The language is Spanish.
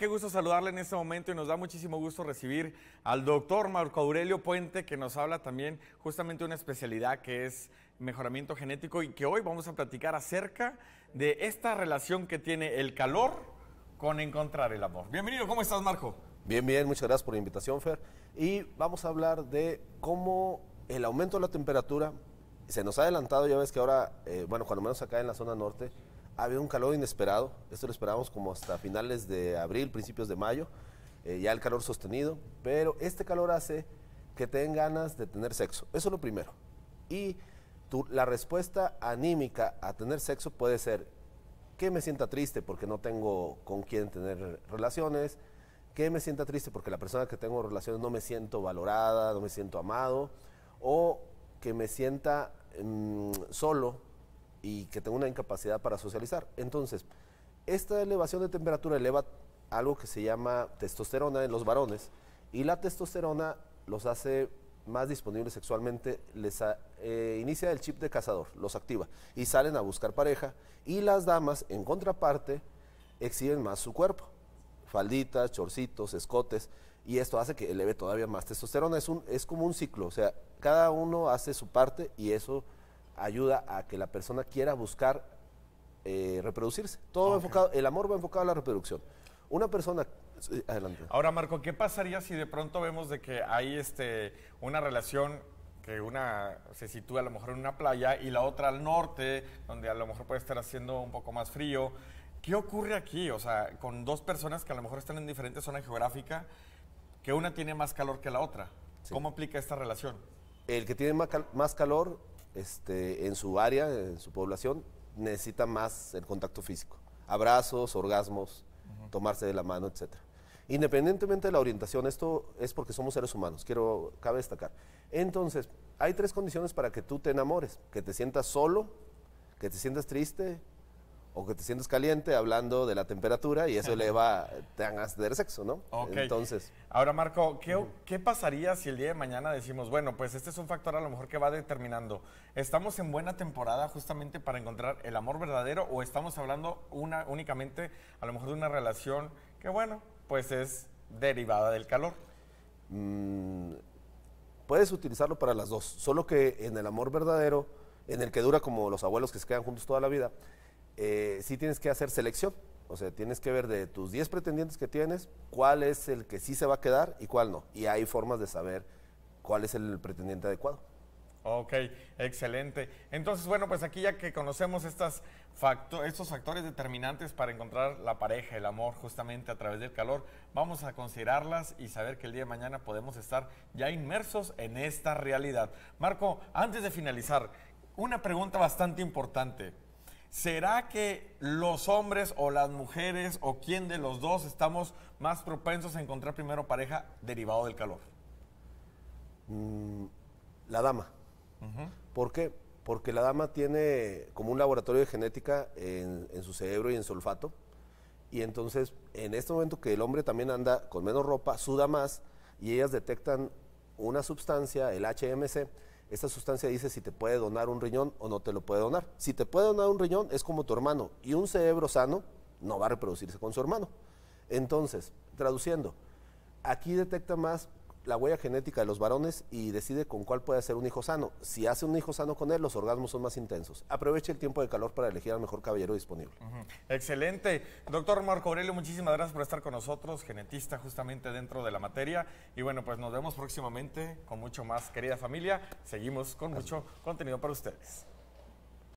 Qué gusto saludarle en este momento y nos da muchísimo gusto recibir al doctor Marco Aurelio Puente que nos habla también justamente de una especialidad que es mejoramiento genético y que hoy vamos a platicar acerca de esta relación que tiene el calor con encontrar el amor. Bienvenido, ¿cómo estás Marco? Bien, bien, muchas gracias por la invitación Fer. Y vamos a hablar de cómo el aumento de la temperatura se nos ha adelantado, ya ves que ahora, eh, bueno, cuando menos acá en la zona norte, ha habido un calor inesperado. Esto lo esperábamos como hasta finales de abril, principios de mayo. Eh, ya el calor sostenido. Pero este calor hace que te den ganas de tener sexo. Eso es lo primero. Y la respuesta anímica a tener sexo puede ser que me sienta triste porque no tengo con quién tener relaciones, que me sienta triste porque la persona que tengo relaciones no me siento valorada, no me siento amado, o que me sienta mm, solo y que tengo una incapacidad para socializar. Entonces, esta elevación de temperatura eleva algo que se llama testosterona en los varones y la testosterona los hace más disponibles sexualmente, les eh, inicia el chip de cazador, los activa y salen a buscar pareja y las damas en contraparte exhiben más su cuerpo, falditas, chorcitos, escotes y esto hace que eleve todavía más testosterona, es, un, es como un ciclo, o sea, cada uno hace su parte y eso ayuda a que la persona quiera buscar eh, reproducirse. Todo enfocado, el amor va enfocado a la reproducción. Una persona adelante. Ahora, Marco, ¿qué pasaría si de pronto vemos de que hay este, una relación que una se sitúa a lo mejor en una playa y la otra al norte, donde a lo mejor puede estar haciendo un poco más frío? ¿Qué ocurre aquí? O sea, con dos personas que a lo mejor están en diferentes zonas geográficas, que una tiene más calor que la otra. ¿Cómo aplica esta relación? El que tiene más calor este, en su área, en su población, necesita más el contacto físico. Abrazos, orgasmos, tomarse de la mano, etc. Independientemente de la orientación, esto es porque somos seres humanos, quiero, cabe destacar. Entonces, hay tres condiciones para que tú te enamores, que te sientas solo, que te sientas triste o que te sientes caliente hablando de la temperatura y eso eleva, te a tener sexo, ¿no? Ok. Entonces. Ahora, Marco, ¿qué, pasaría si el día de mañana decimos, bueno, pues este es un factor a lo mejor que va determinando? ¿Estamos en buena temporada justamente para encontrar el amor verdadero o estamos hablando una, únicamente a lo mejor de una relación que, bueno, pues es derivada del calor? Mm, puedes utilizarlo para las dos, solo que en el amor verdadero, en el que dura como los abuelos que se quedan juntos toda la vida, eh, sí tienes que hacer selección. O sea, tienes que ver de tus 10 pretendientes que tienes, cuál es el que sí se va a quedar y cuál no. Y hay formas de saber cuál es el pretendiente adecuado. Ok, excelente. Entonces, bueno, pues aquí ya que conocemos estas facto estos factores determinantes para encontrar la pareja, el amor, justamente a través del calor, vamos a considerarlas y saber que el día de mañana podemos estar ya inmersos en esta realidad. Marco, antes de finalizar, una pregunta bastante importante. ¿Será que los hombres o las mujeres o quién de los dos estamos más propensos a encontrar primero pareja derivado del calor? Mm, la dama. ¿Por qué? Porque la dama tiene como un laboratorio de genética en, en, su cerebro y en su olfato. Y entonces, en este momento que el hombre también anda con menos ropa, suda más y ellas detectan una sustancia, el HMC, esta sustancia dice si te puede donar un riñón o no te lo puede donar. Si te puede donar un riñón es como tu hermano y un cerebro sano no va a reproducirse con su hermano. Entonces, traduciendo, aquí detecta más la huella genética de los varones y decide con cuál puede hacer un hijo sano. Si hace un hijo sano con él, los orgasmos son más intensos. Aproveche el tiempo de calor para elegir al mejor caballero disponible. Excelente. Doctor Marco Aurelio, muchísimas gracias por estar con nosotros, genetista justamente dentro de la materia. Y bueno, pues nos vemos próximamente con mucho más, querida familia. Seguimos con mucho contenido para ustedes.